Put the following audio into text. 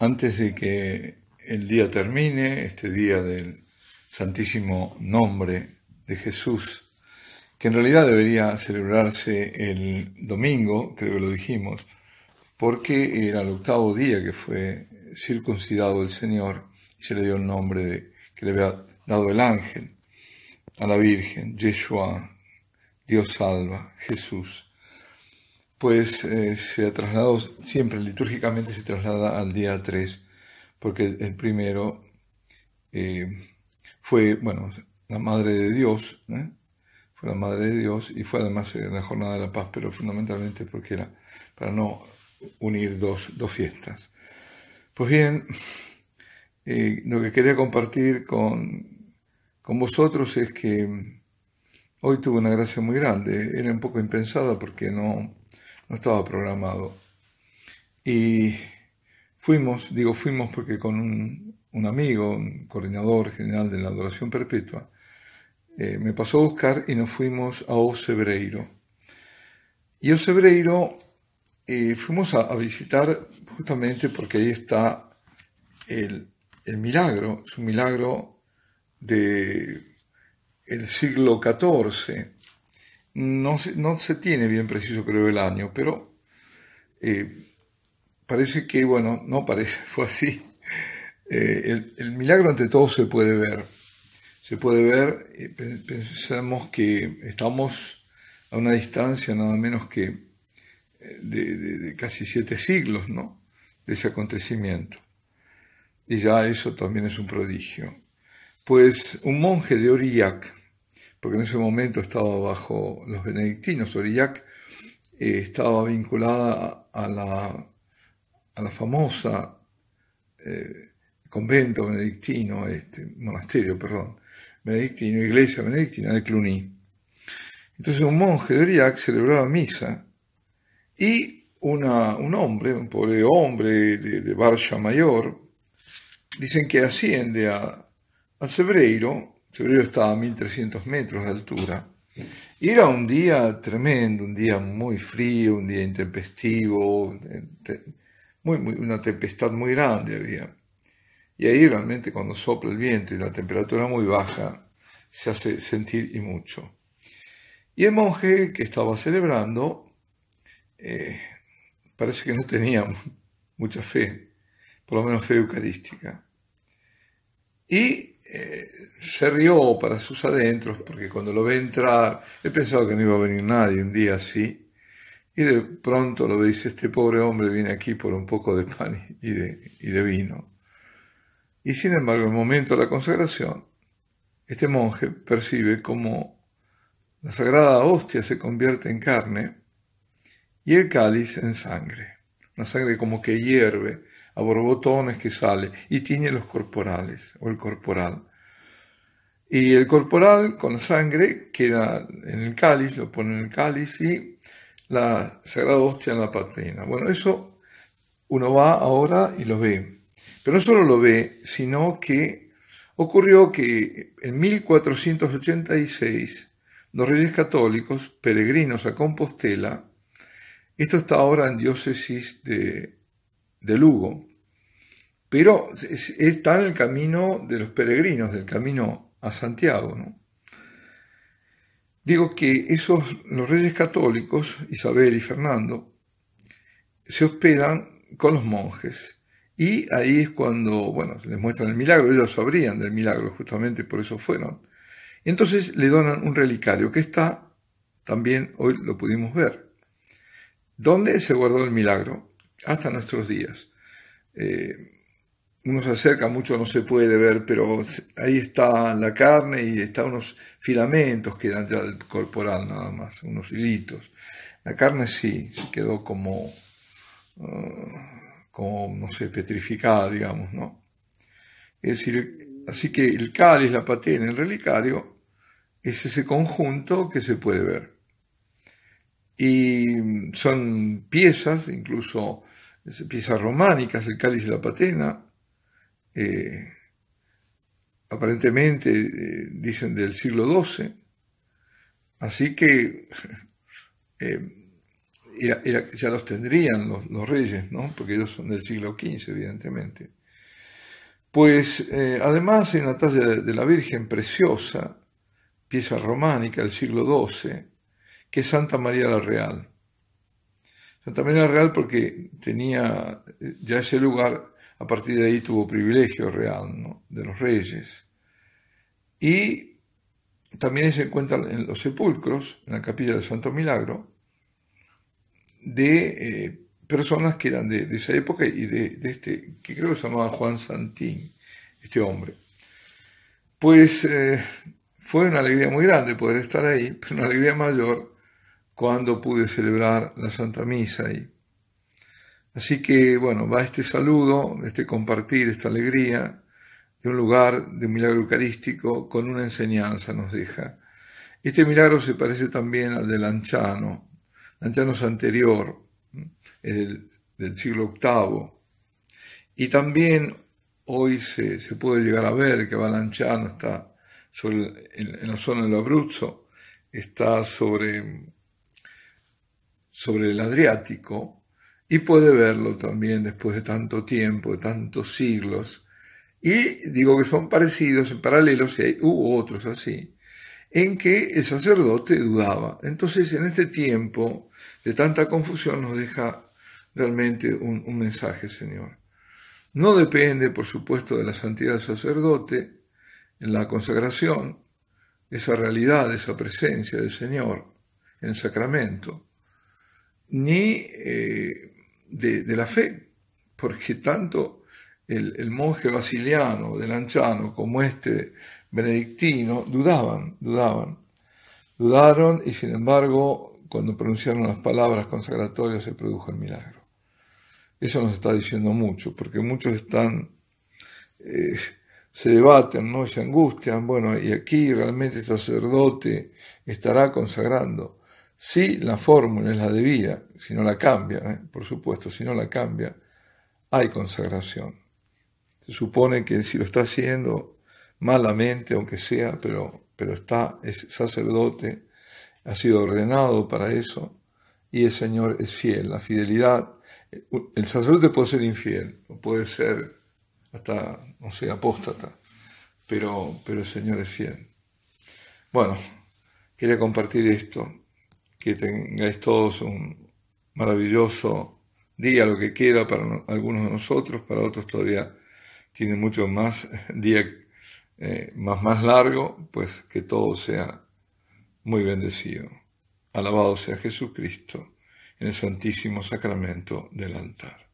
antes de que el día termine, este día del Santísimo Nombre de Jesús, que en realidad debería celebrarse el domingo, creo que lo dijimos, porque era el octavo día que fue circuncidado el Señor y se le dio el nombre de, que le había dado el ángel a la Virgen, Yeshua, Dios salva, Jesús pues eh, se ha trasladado, siempre litúrgicamente se traslada al día 3, porque el, primero eh, fue, bueno, la Madre de Dios, ¿eh? fue la Madre de Dios y fue además la Jornada de la Paz, pero fundamentalmente porque era para no unir dos, fiestas. Pues bien, lo que quería compartir con, con, vosotros es que hoy tuve una gracia muy grande, era un poco impensada porque no, no estaba programado. Y fuimos, digo fuimos porque con un, amigo, un coordinador general de la adoración perpetua, eh, me pasó a buscar y nos fuimos a Ocebreiro. Y Ocebreiro eh, fuimos a, visitar justamente porque ahí está el, milagro, es un milagro del el siglo XIV, no se, no se tiene bien preciso, creo, el año, pero eh, parece que, bueno, no parece, fue así. Eh, el, el, milagro ante todo se puede ver. Se puede ver, eh, pensamos que estamos a una distancia nada menos que de, de, casi siete siglos, ¿no? De ese acontecimiento. Y ya eso también es un prodigio. Pues un monje de Oriac, porque en ese momento estaba bajo los benedictinos. Orillac eh, estaba vinculada a la, famosa eh, convento benedictino, este, monasterio, perdón, benedictino, iglesia benedictina de Cluny. Entonces un monje de Oriac celebraba misa y un hombre, un pobre hombre de, de Mayor, dicen que asciende al a Cebreiro febrero estaba a 1300 metros de altura. Y era un día tremendo, un día muy frío, un día intempestivo, eh, muy, una tempestad muy grande había. Y ahí realmente cuando sopla el viento y la temperatura muy baja, se hace sentir y mucho. Y el monje que estaba celebrando, eh, parece que no tenía mucha fe, por lo menos fe eucarística. Y eh, se rió para sus adentros porque cuando lo ve entrar, he pensado que no iba a venir nadie un día así, y de pronto lo ve dice, este pobre hombre viene aquí por un poco de pan y y de vino. Y sin embargo, en el momento de la consagración, este monje percibe como la sagrada hostia se convierte en carne y el cáliz en sangre, una sangre como que hierve, a borbotones que sale y tiene los corporales o el corporal. Y el corporal con sangre queda en el cáliz, lo pone en el cáliz y la Sagrada Hostia en la patena. Bueno, eso uno va ahora y lo ve. Pero no solo lo ve, sino que ocurrió que en 1486 los reyes católicos, peregrinos a Compostela, esto está ahora en diócesis de, de Lugo, pero está en el camino de los peregrinos, del camino a Santiago. ¿no? Digo que esos, los reyes católicos, Isabel y Fernando, se hospedan con los monjes. Y ahí es cuando, bueno, les muestran el milagro, ellos sabrían del milagro, justamente por eso fueron. Entonces le donan un relicario que está, también hoy lo pudimos ver. ¿Dónde se guardó el milagro? Hasta nuestros días. Eh, uno se acerca mucho, no se puede ver, pero ahí está la carne y está unos filamentos que dan ya del corporal nada más, unos hilitos. La carne sí, se quedó como, ah, como no sé, petrificada, digamos, ¿no? Es decir, así que el cáliz, la patena, el relicario, es ese conjunto que se puede ver. Y son piezas, incluso piezas románicas, el cáliz y la patena, eh, aparentemente eh, dicen del siglo XII. Así que eh, ya los tendrían los, reyes, ¿no? porque ellos son del siglo XV, evidentemente. Pues además hay una talla de, de la Virgen preciosa, pieza románica del siglo XII, que es Santa María la Real. Santa María la Real porque tenía ya ese lugar a partir de ahí tuvo privilegio real de los reyes. Y también se encuentran en los sepulcros, en la capilla del Santo Milagro, de eh, personas que eran de, esa época y de, este, que creo que se llamaba Juan Santín, este hombre. Pues eh, fue una alegría muy grande poder estar ahí, pero una alegría mayor cuando pude celebrar la Santa Misa ahí Así que, bueno, va este saludo, este compartir, esta alegría de un lugar, de milagro eucarístico, con una enseñanza nos deja. Este milagro se parece también al de Lanciano. Lanciano es anterior, del, siglo VIII. Y también hoy se, puede llegar a ver que lanciano está en, la zona del Abruzzo, está sobre, sobre el Adriático, y puede verlo también después de tanto tiempo, de tantos siglos. Y digo que son parecidos, en paralelos, y hay, hubo otros así, en que el sacerdote dudaba. Entonces, en este tiempo de tanta confusión nos deja realmente un, mensaje, Señor. No depende, por supuesto, de la santidad del sacerdote en la consagración, esa realidad, esa presencia del Señor en el sacramento, ni eh, de, la fe, porque tanto el, monje basiliano de Lanciano como este benedictino dudaban, dudaban, dudaron y sin embargo cuando pronunciaron las palabras consagratorias se produjo el milagro. Eso nos está diciendo mucho, porque muchos están... Eh, se debaten, ¿no? se angustian, bueno, y aquí realmente el sacerdote estará consagrando. Si la fórmula es la debida, si no la cambia, ¿eh? por supuesto, si no la cambia, hay consagración. Se supone que si lo está haciendo malamente, aunque sea, pero, pero está, es sacerdote, ha sido ordenado para eso, y el Señor es fiel. La fidelidad, el sacerdote puede ser infiel, puede ser hasta, no sé, apóstata, pero, pero el Señor es fiel. Bueno, quería compartir esto que tengáis todos un maravilloso día, lo que quiera para algunos de nosotros, para otros todavía tiene mucho más día, eh, más, más largo, pues que todo sea muy bendecido. Alabado sea Jesucristo en el Santísimo Sacramento del altar.